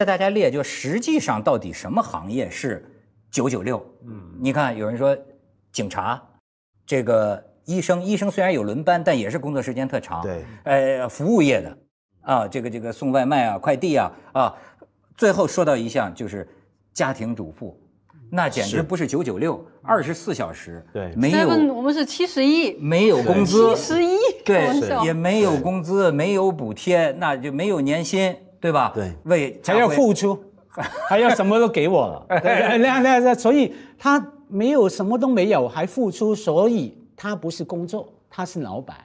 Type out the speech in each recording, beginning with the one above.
在大家列，就实际上到底什么行业是九九六？嗯，你看有人说警察，这个医生，医生虽然有轮班，但也是工作时间特长。对，呃，服务业的啊，这个这个送外卖啊、快递啊，啊，最后说到一项就是家庭主妇，那简直不是九九六，二十四小时。对，没有我们是七十一，没有工资，七十一，对，也没有工资，没有补贴，那就没有年薪。对吧？对，为才要付出，还要什么都给我了。那那那，所以他没有什么都没有，还付出，所以他不是工作，他是老板，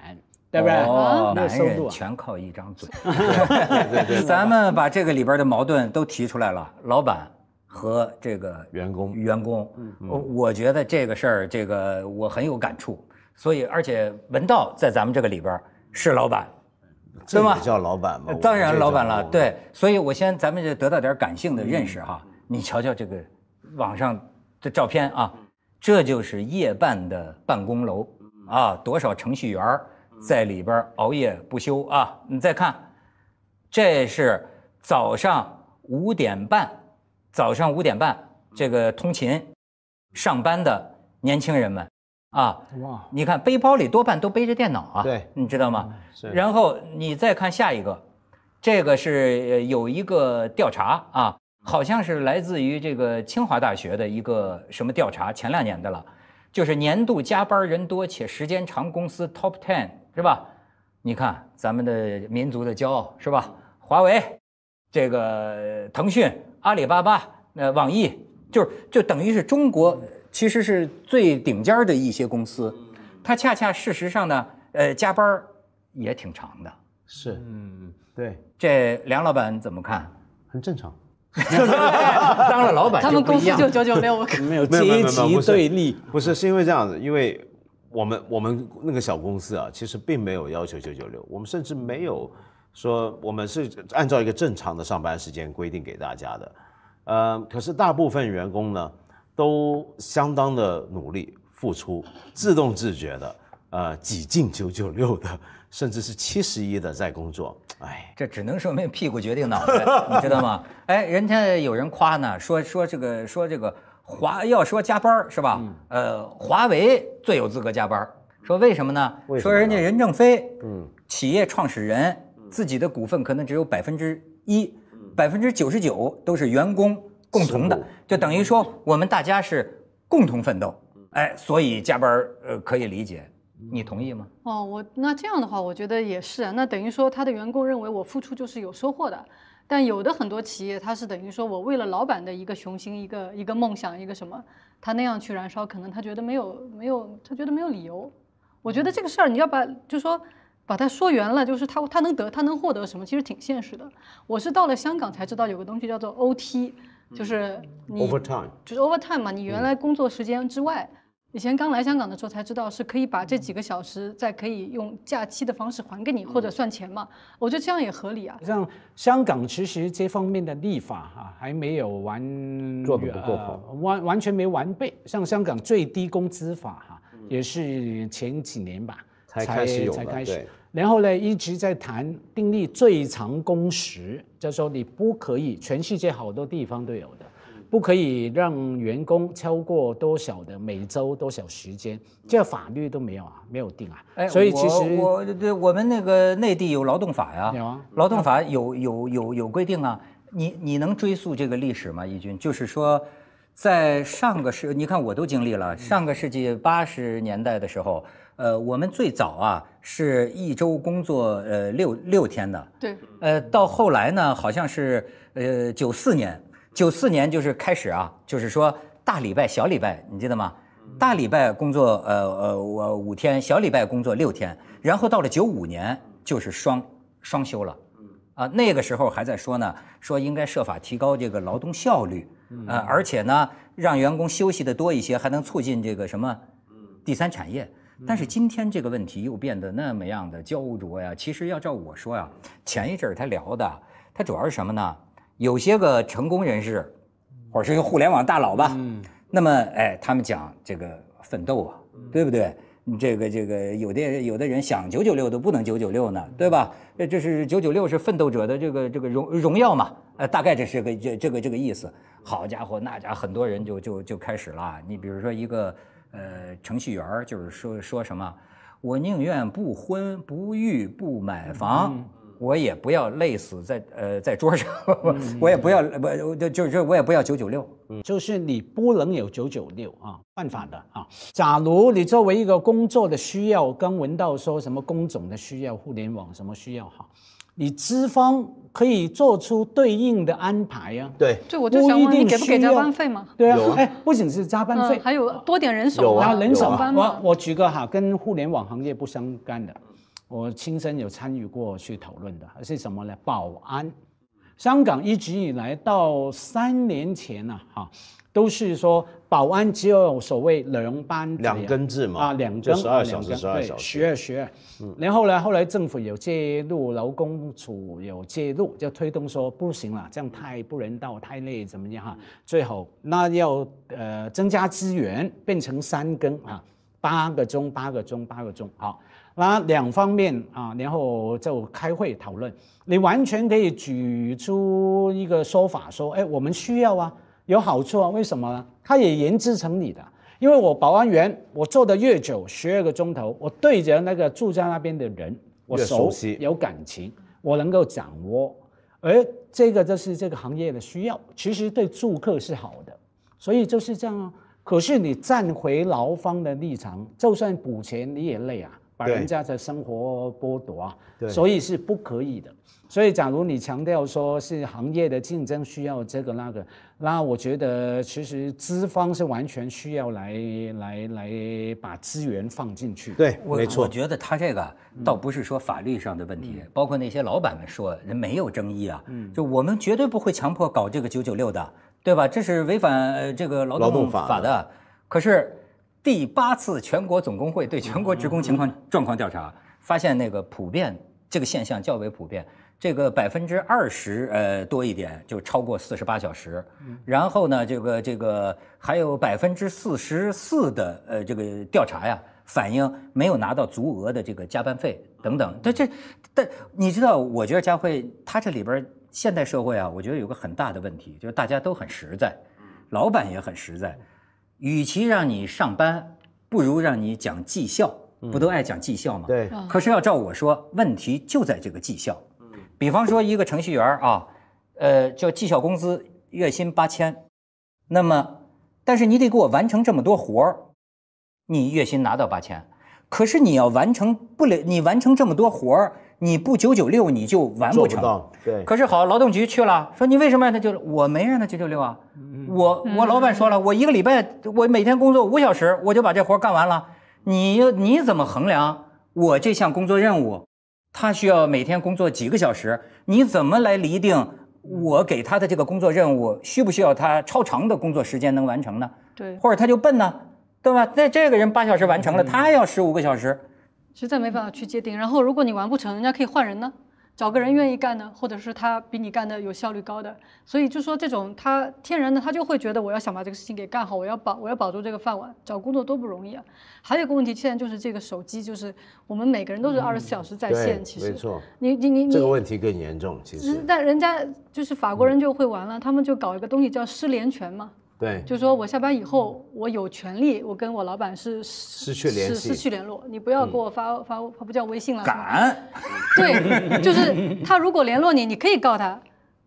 对不对？哦，男人全靠一张嘴。对对。咱们把这个里边的矛盾都提出来了，老板和这个员工，员工。我我觉得这个事儿，这个我很有感触。所以，而且文道在咱们这个里边是老板。对吗？叫老板嘛？当然老板了。对，所以，我先咱们就得到点感性的认识哈。你瞧瞧这个网上的照片啊，这就是夜半的办公楼啊，多少程序员在里边熬夜不休啊。你再看，这是早上五点半，早上五点半这个通勤上班的年轻人们。啊哇！你看背包里多半都背着电脑啊，对，你知道吗？然后你再看下一个，这个是有一个调查啊，好像是来自于这个清华大学的一个什么调查，前两年的了，就是年度加班人多且时间长公司 Top Ten 是吧？你看咱们的民族的骄傲是吧？华为、这个腾讯、阿里巴巴、那网易，就是就等于是中国。其实是最顶尖的一些公司，它恰恰事实上呢，呃，加班也挺长的。是，嗯，对，这梁老板怎么看？很正常。当了老板，他们公司就九九六。没有阶级对立，不是，是因为这样子，因为我们我们那个小公司啊，其实并没有要求九九六，我们甚至没有说我们是按照一个正常的上班时间规定给大家的。呃，可是大部分员工呢？都相当的努力付出，自动自觉的，呃，挤进九九六的，甚至是七十一的在工作，哎，这只能说明屁股决定脑袋，你知道吗？哎，人家有人夸呢，说说这个说这个华要说加班是吧？呃，华为最有资格加班，说为什么呢？说人家任正非，嗯，企业创始人自己的股份可能只有百分之一，百分之九十九都是员工。共同的，就等于说我们大家是共同奋斗，哎，所以加班呃可以理解，你同意吗？哦，我那这样的话，我觉得也是啊。那等于说他的员工认为我付出就是有收获的，但有的很多企业他是等于说我为了老板的一个雄心一个一个梦想一个什么，他那样去燃烧，可能他觉得没有没有他觉得没有理由。我觉得这个事儿你要把就说把它说圆了，就是他他能得他能获得什么，其实挺现实的。我是到了香港才知道有个东西叫做 OT。就是你，就是 overtime 嘛，你原来工作时间之外，以前刚来香港的时候才知道，是可以把这几个小时再可以用假期的方式还给你，或者算钱嘛。我觉得这样也合理啊。像香港其实这方面的立法啊，还没有完，做不够好，完完全没完备。像香港最低工资法哈，也是前几年吧才开始有才开始。然后呢，一直在谈订立最长工时，就说你不可以，全世界好多地方都有的，不可以让员工超过多少的每周多少时间，这法律都没有啊，没有定啊。哎，所以其实我我我们那个内地有劳动法呀，有啊，劳动法有有有有规定啊。你你能追溯这个历史吗？义军就是说，在上个世，你看我都经历了上个世纪八十年代的时候。呃，我们最早啊是一周工作呃六六天的，对，呃，到后来呢好像是呃九四年，九四年就是开始啊，就是说大礼拜小礼拜，你记得吗？大礼拜工作呃呃我五天，小礼拜工作六天，然后到了九五年就是双双休了，啊，那个时候还在说呢，说应该设法提高这个劳动效率，呃，而且呢让员工休息的多一些，还能促进这个什么第三产业。但是今天这个问题又变得那么样的焦灼呀！其实要照我说呀，前一阵儿他聊的，他主要是什么呢？有些个成功人士，或者是个互联网大佬吧。嗯。那么，哎，他们讲这个奋斗啊，对不对？这个这个，有的有的人想九九六都不能九九六呢，对吧？呃，这是九九六是奋斗者的这个这个荣荣耀嘛？呃，大概这是个这这个这个意思。好家伙，那家很多人就就就开始了。你比如说一个。呃，程序员就是说说什么，我宁愿不婚不育不买房，我也不要累死在呃在桌上，我也不要不就就就我也不要九九六，就是你不能有九九六啊，犯法的啊。假如你作为一个工作的需要，刚闻到说什么工种的需要，互联网什么需要哈。你资方可以做出对应的安排呀，对，就我就想问你给不给加班费吗？对啊，哎，不仅是加班费，还有多点人手，啊，人手啊我我举个哈，跟互联网行业不相干的，我亲身有参与过去讨论的，是什么呢？保安，香港一直以来到三年前呢，哈。都是说保安只有所谓两班两更制嘛啊两更十二小时十二小时学学，然后呢后来政府有介入劳工处有介入就推动说不行了这样太不人道太累怎么样哈最后那要呃增加资源变成三更啊八个钟八个钟八个钟好那两方面啊然后就开会讨论你完全可以举出一个说法说哎我们需要啊。有好处啊，为什么呢？他也研制成你的，因为我保安员我做的越久，十二个钟头，我对着那个住在那边的人，我熟悉，有感情，我能够掌握，而这个就是这个行业的需要，其实对住客是好的，所以就是这样啊。可是你站回劳方的立场，就算补钱你也累啊。把人家的生活剥夺，对，所以是不可以的。所以，假如你强调说是行业的竞争需要这个那个，那我觉得其实资方是完全需要来来来把资源放进去。对，没错。我觉得他这个倒不是说法律上的问题，包括那些老板们说人没有争议啊，就我们绝对不会强迫搞这个九九六的，对吧？这是违反这个劳动法的。可是。第八次全国总工会对全国职工情况状况调查发现，那个普遍这个现象较为普遍，这个百分之二十呃多一点就超过四十八小时，然后呢，这个这个还有百分之四十四的呃这个调查呀，反映没有拿到足额的这个加班费等等。但这，但你知道，我觉得佳慧他这里边现代社会啊，我觉得有个很大的问题，就是大家都很实在，老板也很实在。与其让你上班，不如让你讲绩效，不都爱讲绩效吗？对。可是要照我说，问题就在这个绩效。比方说一个程序员啊，呃，叫绩效工资，月薪八千，那么，但是你得给我完成这么多活儿，你月薪拿到八千，可是你要完成不了，你完成这么多活儿。你不九九六，你就完不成。不对。可是好，劳动局去了，说你为什么？让他就我没让他九九六啊。我我老板说了，我一个礼拜，我每天工作五小时，我就把这活干完了。你你怎么衡量我这项工作任务？他需要每天工作几个小时？你怎么来厘定我给他的这个工作任务需不需要他超长的工作时间能完成呢？对。或者他就笨呢，对吧？那这个人八小时完成了，他要十五个小时。实在没办法去界定。然后，如果你完不成，人家可以换人呢，找个人愿意干的，或者是他比你干的有效率高的。所以就说这种，他天然的他就会觉得，我要想把这个事情给干好，我要保我要保住这个饭碗，找工作多不容易啊。还有一个问题，现在就是这个手机，就是我们每个人都是二十四小时在线，其实没错。你你你这个问题更严重，其实。但人家就是法国人就会完了，他们就搞一个东西叫失联权嘛。对，就说我下班以后，我有权利，我跟我老板是失去联系、失去联络，你不要给我发发发不叫微信了。敢，对，就是他如果联络你，你可以告他，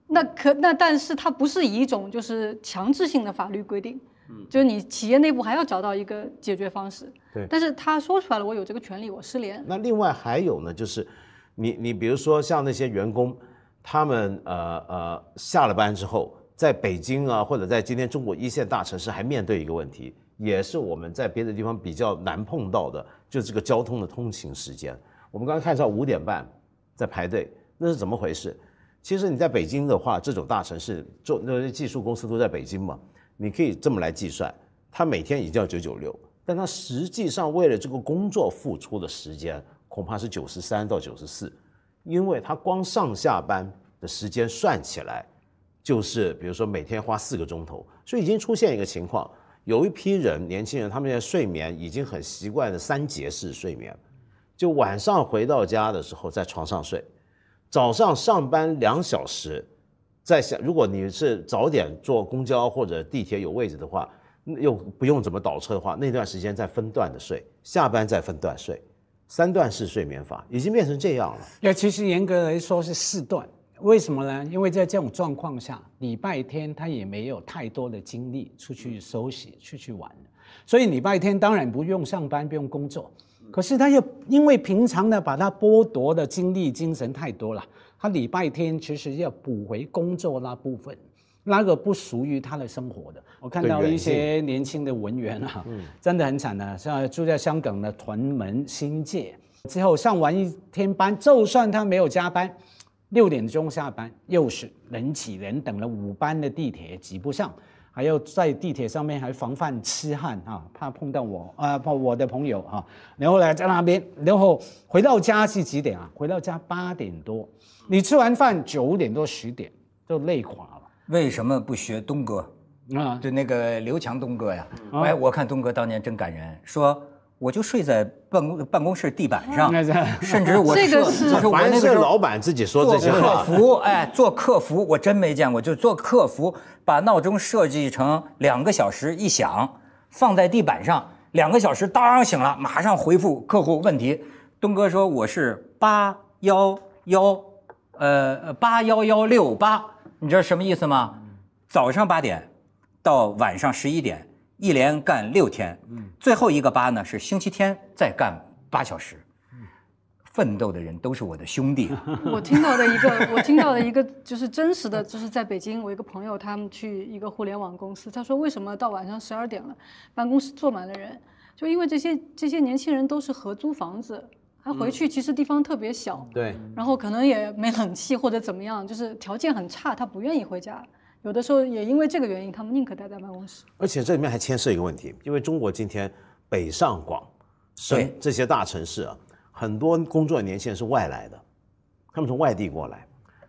那可那但是他不是以一种就是强制性的法律规定，嗯，就是你企业内部还要找到一个解决方式。对，但是他说出来了，我有这个权利，我失联。那另外还有呢，就是你你比如说像那些员工，他们呃呃下了班之后。在北京啊，或者在今天中国一线大城市，还面对一个问题，也是我们在别的地方比较难碰到的，就是这个交通的通勤时间。我们刚刚看到五点半在排队，那是怎么回事？其实你在北京的话，这种大城市，做那些技术公司都在北京嘛，你可以这么来计算：他每天已经要九九六，但他实际上为了这个工作付出的时间，恐怕是九十三到九十四，因为他光上下班的时间算起来。就是比如说每天花四个钟头，所以已经出现一个情况，有一批人年轻人，他们的睡眠已经很习惯的三节式睡眠就晚上回到家的时候在床上睡，早上上班两小时，在想如果你是早点坐公交或者地铁有位置的话，又不用怎么倒车的话，那段时间再分段的睡，下班再分段睡，三段式睡眠法已经变成这样了。那其实严格来说是四段。为什么呢？因为在这种状况下，礼拜天他也没有太多的精力出去休息、出去玩，所以礼拜天当然不用上班、不用工作。可是他又因为平常呢把他剥夺的精力、精神太多了，他礼拜天其实要补回工作那部分，那个不属于他的生活的。我看到一些年轻的文员啊，真的很惨的，像住在香港的屯门新界，之后上完一天班，就算他没有加班。六点钟下班，又是人挤人，等了五班的地铁挤不上，还要在地铁上面还防范痴汉啊，怕碰到我啊，怕我的朋友啊，然后呢在那边，然后回到家是几点啊？回到家八点多，你吃完饭九点多十点就累垮了。为什么不学东哥啊？对，那个刘强东哥呀，哎，我看东哥当年真感人，说。我就睡在办公办公室地板上，甚至我这个是，反是老板自己说这些话。客服，哎，做客服我真没见过，就做客服把闹钟设计成两个小时一响，放在地板上，两个小时当醒了，马上回复客户问题。东哥说我是八幺幺，呃，八幺幺六八，你知道什么意思吗？早上八点到晚上十一点。一连干六天，最后一个八呢是星期天再干八小时。奋斗的人都是我的兄弟。我听到的一个，我听到的一个就是真实的就是在北京，我一个朋友他们去一个互联网公司，他说为什么到晚上十二点了，办公室坐满了人，就因为这些这些年轻人都是合租房子，他回去其实地方特别小，对，然后可能也没冷气或者怎么样，就是条件很差，他不愿意回家。有的时候也因为这个原因，他们宁可待在办公室。而且这里面还牵涉一个问题，因为中国今天北上广深这些大城市啊，很多工作年限是外来的，他们从外地过来，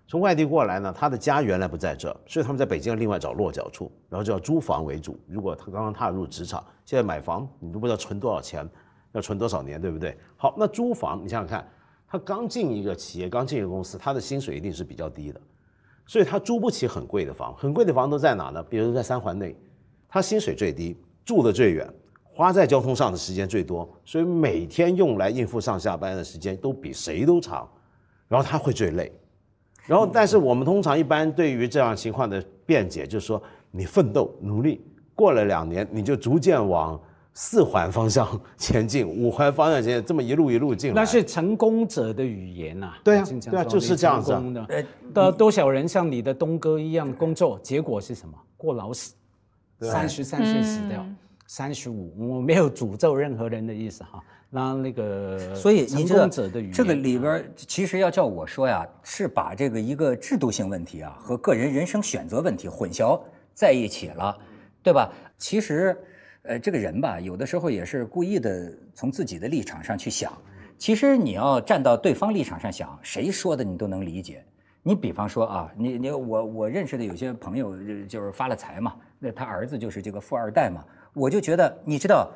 从外地过来呢，他的家原来不在这儿，所以他们在北京要另外找落脚处，然后就要租房为主。如果他刚刚踏入职场，现在买房你都不知道存多少钱，要存多少年，对不对？好，那租房你想想看，他刚进一个企业，刚进一个公司，他的薪水一定是比较低的。所以他租不起很贵的房，很贵的房都在哪呢？比如在三环内，他薪水最低，住的最远，花在交通上的时间最多，所以每天用来应付上下班的时间都比谁都长，然后他会最累，然后但是我们通常一般对于这样情况的辩解就是说你奋斗努力过了两年，你就逐渐往。四环方向 前进，五环方向前进，这么一路一路进。那是成功者的语言呐。对呀，对，就是这样子。的多少人像你的东哥一样工作，结果是什么？过劳死，三十三岁死掉，三十五。我没有诅咒任何人的意思哈。那那个，所以成功的这个里边，其实要叫我说呀，是把这个一个制度性问题啊和个人人生选择问题混淆在一起了，对吧？其实。呃，这个人吧，有的时候也是故意的，从自己的立场上去想。其实你要站到对方立场上想，谁说的你都能理解。你比方说啊，你你我我认识的有些朋友就是发了财嘛，那他儿子就是这个富二代嘛。我就觉得，你知道，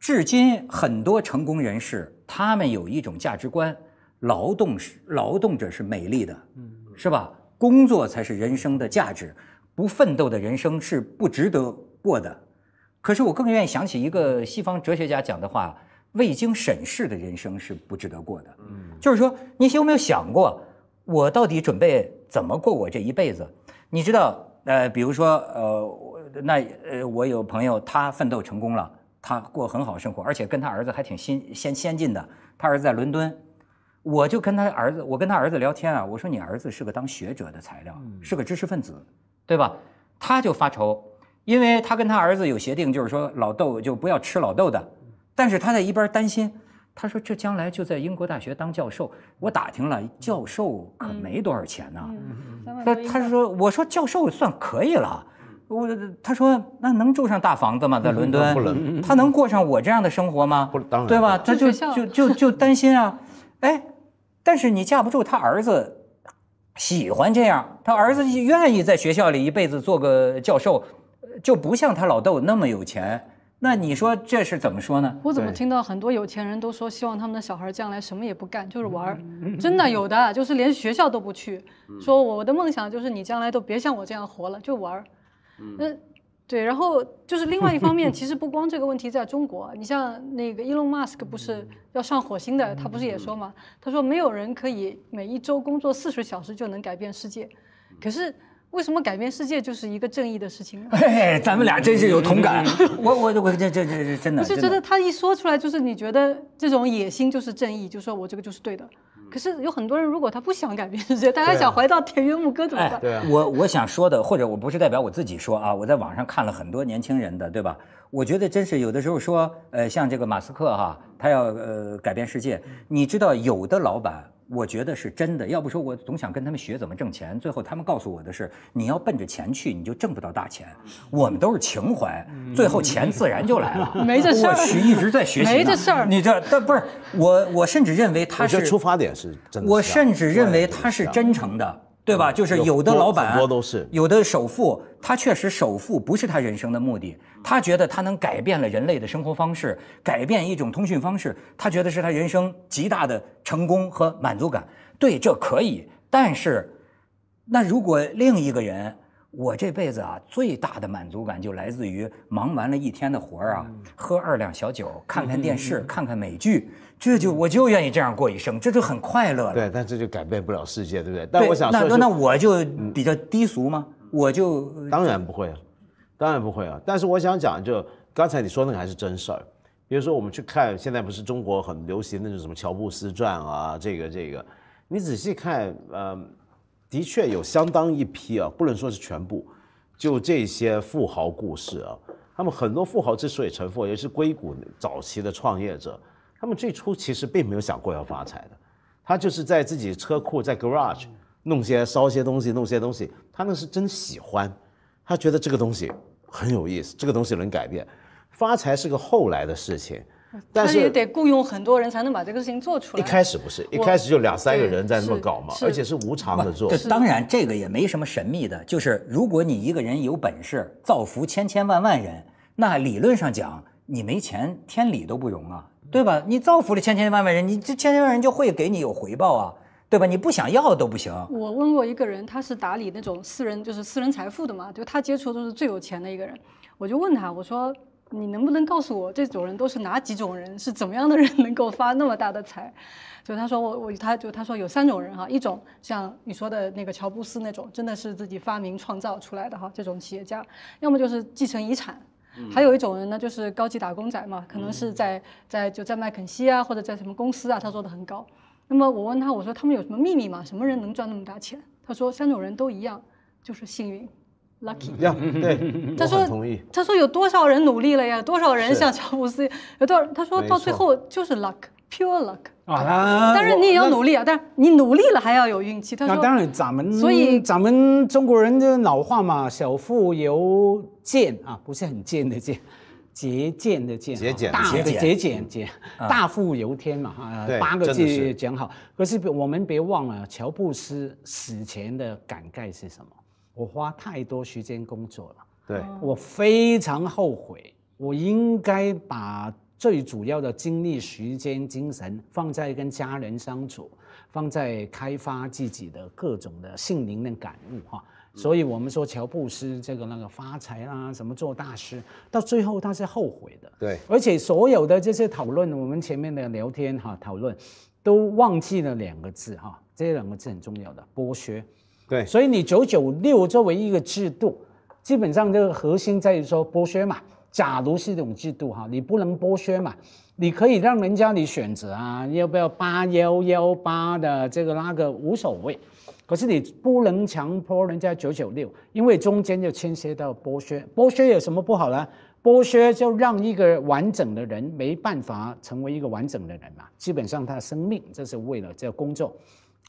至今很多成功人士，他们有一种价值观：劳动是劳动者是美丽的，嗯，是吧？工作才是人生的价值，不奋斗的人生是不值得过的。可是我更愿意想起一个西方哲学家讲的话：未经审视的人生是不值得过的。嗯，就是说，你有没有想过，我到底准备怎么过我这一辈子？你知道，呃，比如说，呃，那呃，我有朋友，他奋斗成功了，他过很好生活，而且跟他儿子还挺先先先进的，他儿子在伦敦，我就跟他儿子，我跟他儿子聊天啊，我说你儿子是个当学者的材料，是个知识分子，对吧？他就发愁。因为他跟他儿子有协定，就是说老豆就不要吃老豆的，但是他在一边担心，他说这将来就在英国大学当教授，我打听了，教授可没多少钱呢。他他说我说教授算可以了，我他说那能住上大房子吗？在伦敦，他能过上我这样的生活吗？当然，对吧？他就就就就担心啊，哎，但是你架不住他儿子喜欢这样，他儿子愿意在学校里一辈子做个教授。就不像他老豆那么有钱，那你说这是怎么说呢？我怎么听到很多有钱人都说希望他们的小孩将来什么也不干，就是玩儿。真的有的，就是连学校都不去。说我的梦想就是你将来都别像我这样活了，就玩儿。嗯，对。然后就是另外一方面，其实不光这个问题在中国，你像那个 Elon Musk 不是要上火星的，他不是也说嘛？他说没有人可以每一周工作四十小时就能改变世界。可是。为什么改变世界就是一个正义的事情呢？咱们俩真是有同感。我我我这这这这真的，我是觉得他一说出来就是你觉得这种野心就是正义，就说我这个就是对的。可是有很多人，如果他不想改变世界，他还想回到田园牧歌，怎么办？对，我我想说的，或者我不是代表我自己说啊，我在网上看了很多年轻人的，对吧？我觉得真是有的时候说，呃，像这个马斯克哈，他要呃改变世界，你知道有的老板。我觉得是真的，要不说我总想跟他们学怎么挣钱，最后他们告诉我的是，你要奔着钱去，你就挣不到大钱。我们都是情怀，最后钱自然就来了，没这事儿。我学一直在学习，没这事儿。你这，但不是我，我甚至认为他是出发点是真的。我甚至认为他是真诚的，对吧？就是有的老板，多都是有的首富，他确实首富不是他人生的目的。他觉得他能改变了人类的生活方式，改变一种通讯方式，他觉得是他人生极大的成功和满足感。对，这可以。但是，那如果另一个人，我这辈子啊最大的满足感就来自于忙完了一天的活儿啊，喝二两小酒，看看电视，看看美剧，这就我就愿意这样过一生，这就很快乐了。对，但这就改变不了世界，对不对？那我想说，那那我就比较低俗吗？我就当然不会了。当然不会啊，但是我想讲，就刚才你说那个还是真事儿。比如说，我们去看现在不是中国很流行那种什么乔布斯传啊，这个这个，你仔细看，呃，的确有相当一批啊，不能说是全部，就这些富豪故事啊，他们很多富豪之所以成富，也是硅谷早期的创业者，他们最初其实并没有想过要发财的，他就是在自己车库在 garage 弄些烧些东西，弄些东西，他那是真喜欢。他觉得这个东西很有意思，这个东西能改变，发财是个后来的事情，但是也得雇佣很多人才能把这个事情做出来。一开始不是，一开始就两三个人在那么搞嘛，而且是无偿的做。当然，这个也没什么神秘的，就是如果你一个人有本事造福千千万万人，那理论上讲你没钱，天理都不容啊，对吧？你造福了千千万万人，你这千千万人就会给你有回报啊。对吧？你不想要都不行。我问过一个人，他是打理那种私人，就是私人财富的嘛，就他接触都是最有钱的一个人。我就问他，我说你能不能告诉我，这种人都是哪几种人？是怎么样的人能够发那么大的财？就他说，我我他就他说有三种人哈，一种像你说的那个乔布斯那种，真的是自己发明创造出来的哈，这种企业家；要么就是继承遗产；还有一种人呢，就是高级打工仔嘛，可能是在在就在麦肯锡啊，或者在什么公司啊，他做的很高。那么我问他，我说他们有什么秘密吗？什么人能赚那么大钱？他说三种人都一样，就是幸运，lucky 一对，他说同意。他说有多少人努力了呀？多少人像乔布斯？有多少？他说到最后就是 luck，pure luck。啊，但是你也要努力啊！但是你努力了还要有运气。那当然，咱们所以咱们中国人的老话嘛，小富由贱啊，不是很贱的贱。节俭的俭，大节俭节，大富由天嘛，八个字讲好。可是我们别忘了，乔布斯死前的感慨是什么？我花太多时间工作了，对我非常后悔。我应该把最主要的精力、时间、精神放在跟家人相处，放在开发自己的各种的性灵的感悟，哈。所以，我们说乔布斯这个那个发财啦，什么做大师，到最后他是后悔的。对，而且所有的这些讨论，我们前面的聊天哈讨论，都忘记了两个字哈，这两个字很重要的剥削。对，所以你九九六作为一个制度，基本上这个核心在于说剥削嘛。假如是一种制度哈，你不能剥削嘛，你可以让人家你选择啊，要不要八幺幺八的这个那个无所谓，可是你不能强迫人家九九六，因为中间就牵涉到剥削。剥削有什么不好呢？剥削就让一个完整的人没办法成为一个完整的人嘛，基本上他的生命这是为了这工作，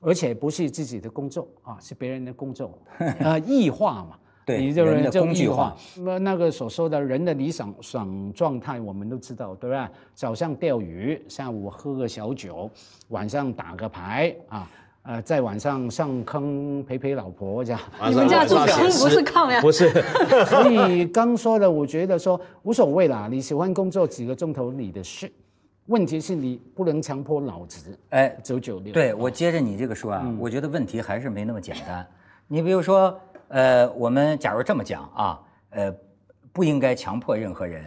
而且不是自己的工作啊，是别人的工作啊，异化嘛。你就为就工具化？那那个所说的人的理想想状态，我们都知道，对吧？早上钓鱼，下午喝个小酒，晚上打个牌啊，呃，在晚上上坑陪陪老婆这样。你们家住炕不是炕呀？不是 所以刚说的，我觉得说无所谓啦，你喜欢工作几个钟头你的事，问题是你不能强迫脑子。哎，九九六。对我接着你这个说啊，我觉得问题还是没那么简单。你比如说。呃，我们假如这么讲啊，呃，不应该强迫任何人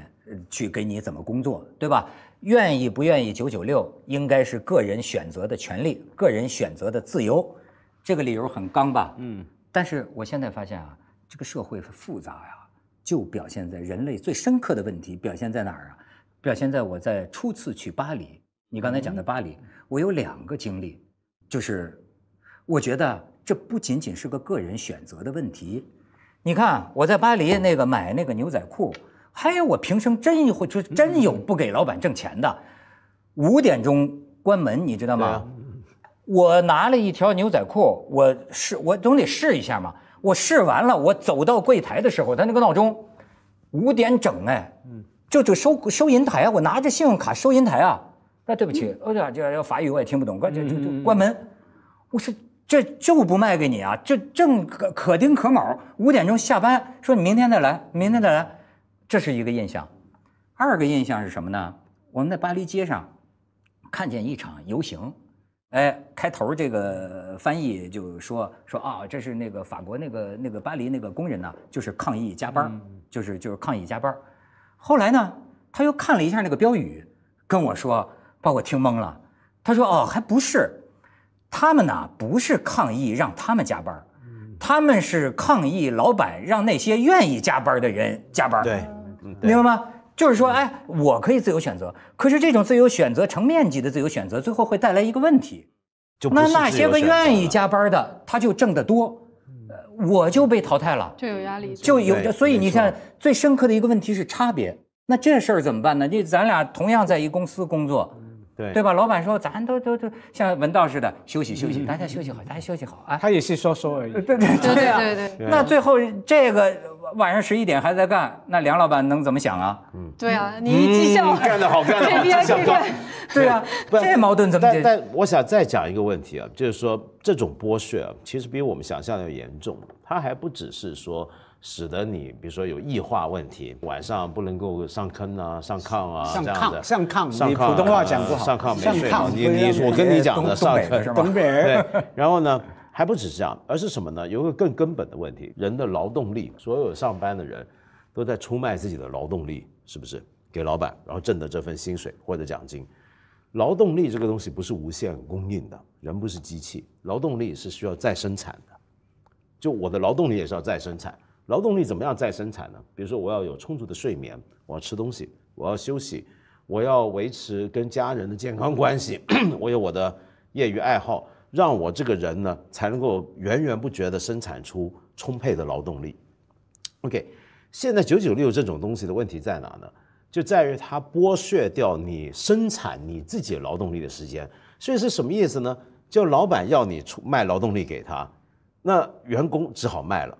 去给你怎么工作，对吧？愿意不愿意九九六，应该是个人选择的权利，个人选择的自由。这个理由很刚吧？嗯。但是我现在发现啊，这个社会复杂呀，就表现在人类最深刻的问题表现在哪儿啊？表现在我在初次去巴黎，你刚才讲的巴黎，我有两个经历，就是我觉得。这不仅仅是个个人选择的问题，你看我在巴黎那个买那个牛仔裤，还有我平生真会就真有不给老板挣钱的，五点钟关门，你知道吗？我拿了一条牛仔裤，我试我总得试一下嘛。我试完了，我走到柜台的时候，他那个闹钟五点整，哎，就就收收银台，我拿着信用卡收银台啊，那对不起，哎这这法语我也听不懂，关就就关门，我是。这就不卖给你啊！这正可可丁可卯，五点钟下班，说你明天再来，明天再来，这是一个印象。二个印象是什么呢？我们在巴黎街上看见一场游行，哎，开头这个翻译就说说啊，这是那个法国那个那个巴黎那个工人呢，就是抗议加班，就是就是抗议加班。后来呢，他又看了一下那个标语，跟我说，把我听懵了。他说哦，还不是。他们呢不是抗议让他们加班，他们是抗议老板让那些愿意加班的人加班。对，明白吗？就是说，哎，我可以自由选择。可是这种自由选择成面积的自由选择，最后会带来一个问题，就那那些个愿意加班的他就挣得多，我就被淘汰了，就有压力，就有。所以你看，最深刻的一个问题是差别。那这事儿怎么办呢？这咱俩同样在一公司工作。对吧？老板说，咱都都都像文道似的休息休息，大家休息好，大家休息好啊。他也是说说而已。对对对对对那最后这个晚上十一点还在干，那梁老板能怎么想啊？嗯，对啊，你绩效干得好，干得好，这别 对啊，这矛盾怎么？决？但我想再讲一个问题啊，就是说这种剥削其实比我们想象要严重，他还不只是说。使得你比如说有异化问题，晚上不能够上坑啊，上炕啊，上炕上炕，上你普通话讲不好，上炕没睡。我跟你讲的，上坑是北对。然后呢，还不止这样，而是什么呢？有个更根本的问题，人的劳动力，所有上班的人，都在出卖自己的劳动力，是不是？给老板，然后挣的这份薪水或者奖金，劳动力这个东西不是无限供应的，人不是机器，劳动力是需要再生产的。就我的劳动力也是要再生产。劳动力怎么样再生产呢？比如说，我要有充足的睡眠，我要吃东西，我要休息，我要维持跟家人的健康关系，我有我的业余爱好，让我这个人呢才能够源源不绝地生产出充沛的劳动力。OK，现在九九六这种东西的问题在哪呢？就在于它剥削掉你生产你自己劳动力的时间。所以是什么意思呢？就老板要你出卖劳动力给他，那员工只好卖了。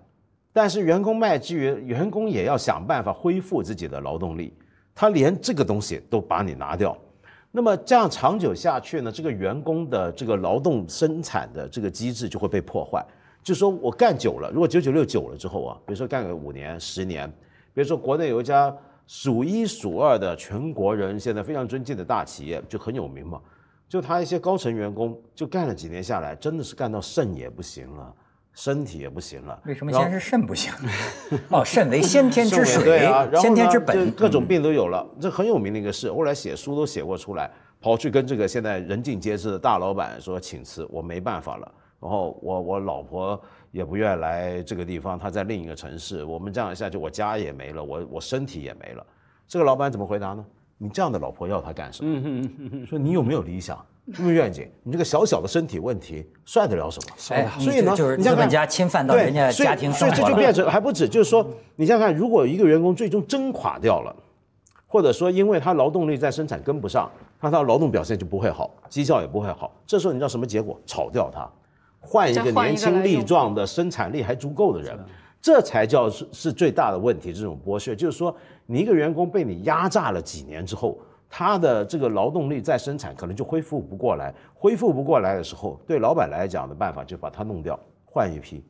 但是员工卖之余，员工也要想办法恢复自己的劳动力。他连这个东西都把你拿掉，那么这样长久下去呢？这个员工的这个劳动生产的这个机制就会被破坏。就说我干久了，如果九九六久了之后啊，比如说干个五年、十年，比如说国内有一家数一数二的、全国人现在非常尊敬的大企业，就很有名嘛，就他一些高层员工就干了几年下来，真的是干到肾也不行了。身体也不行了，为什么先是肾不行？哦，肾为先天之水，先天之本，各种病都有了。这很有名的一个事，后来写书都写过出来。跑去跟这个现在人尽皆知的大老板说请辞，我没办法了。然后我我老婆也不愿来这个地方，她在另一个城市。我们这样下去，我家也没了，我我身体也没了。这个老板怎么回答呢？你这样的老婆要他干什么？说你有没有理想？入院愿景？你这个小小的身体问题算得了什么？哎，所以呢，就是你像家侵犯到人家家庭生活，所以这就变成还不止，就是说你想看，如果一个员工最终真垮掉了，或者说因为他劳动力在生产跟不上，那他的劳动表现就不会好，绩效也不会好。这时候你知道什么结果？炒掉他，换一个年轻力壮的、生产力还足够的人，这才叫是是最大的问题，这种剥削。就是说，你一个员工被你压榨了几年之后。他的这个劳动力再生产可能就恢复不过来，恢复不过来的时候，对老板来讲的办法就把他弄掉，换一批。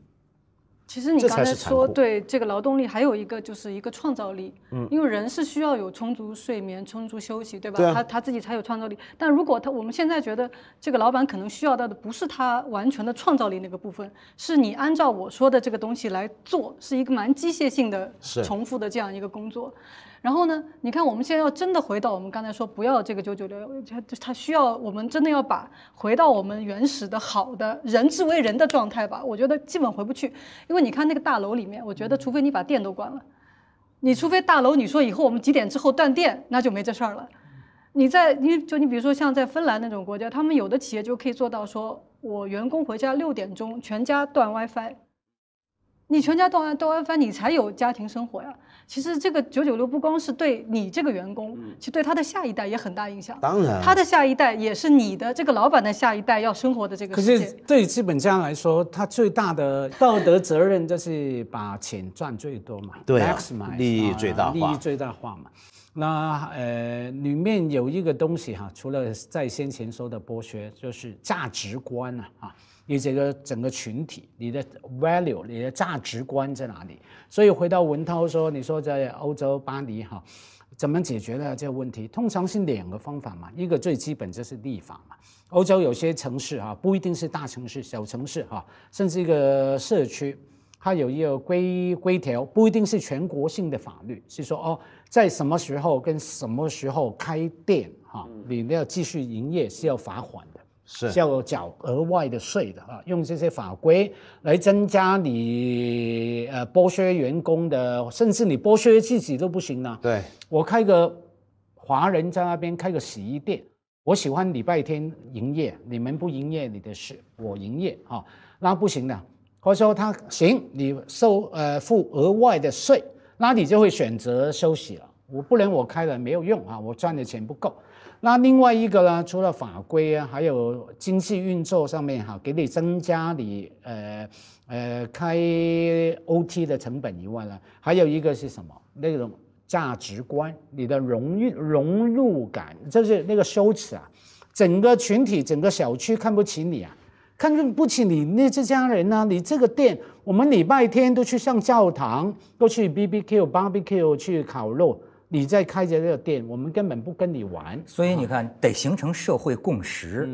其实你刚才说对这个劳动力还有一个就是一个创造力，嗯，因为人是需要有充足睡眠、充足休息，对吧？他他自己才有创造力。但如果他我们现在觉得这个老板可能需要到的不是他完全的创造力那个部分，是你按照我说的这个东西来做，是一个蛮机械性的、重复的这样一个工作。然后呢？你看，我们现在要真的回到我们刚才说不要这个九九六，它需要我们真的要把回到我们原始的好的人之为人的状态吧？我觉得基本回不去，因为你看那个大楼里面，我觉得除非你把电都关了，你除非大楼你说以后我们几点之后断电，那就没这事儿了。你在你就你比如说像在芬兰那种国家，他们有的企业就可以做到，说我员工回家六点钟，全家断 WiFi，你全家断断 WiFi，你才有家庭生活呀。其实这个九九六不光是对你这个员工，其实对他的下一代也很大影响。当然，他的下一代也是你的这个老板的下一代要生活的这个。可是对资本家来说，他最大的道德责任就是把钱赚最多嘛，对，利益最大化，利益最大化嘛。那呃，里面有一个东西哈，除了在先前说的剥削，就是价值观了啊。你这个整个群体，你的 value，你的价值观在哪里？所以回到文涛说，你说在欧洲巴黎哈，怎么解决呢？这个问题？通常是两个方法嘛，一个最基本就是立法嘛。欧洲有些城市哈，不一定是大城市、小城市哈，甚至一个社区，它有一个规规条，不一定是全国性的法律，是说哦，在什么时候跟什么时候开店哈，你要继续营业是要罚款的。是要缴额外的税的啊，用这些法规来增加你呃剥削员工的，甚至你剥削自己都不行了。对，我开个华人在那边开个洗衣店，我喜欢礼拜天营业，你们不营业你的事，我营业啊，那不行的。或者说他行，你收呃付额外的税，那你就会选择休息了。我不能我开了没有用啊，我赚的钱不够。那另外一个呢，除了法规啊，还有经济运作上面哈，给你增加你呃呃开 OT 的成本以外呢，还有一个是什么？那种价值观，你的荣誉融入感，就是那个羞耻啊！整个群体，整个小区看不起你啊，看不起你那这家人啊，你这个店，我们礼拜天都去上教堂，都去 BBQ、barbecue 去烤肉。你在开着这个店，我们根本不跟你玩。所以你看，得形成社会共识。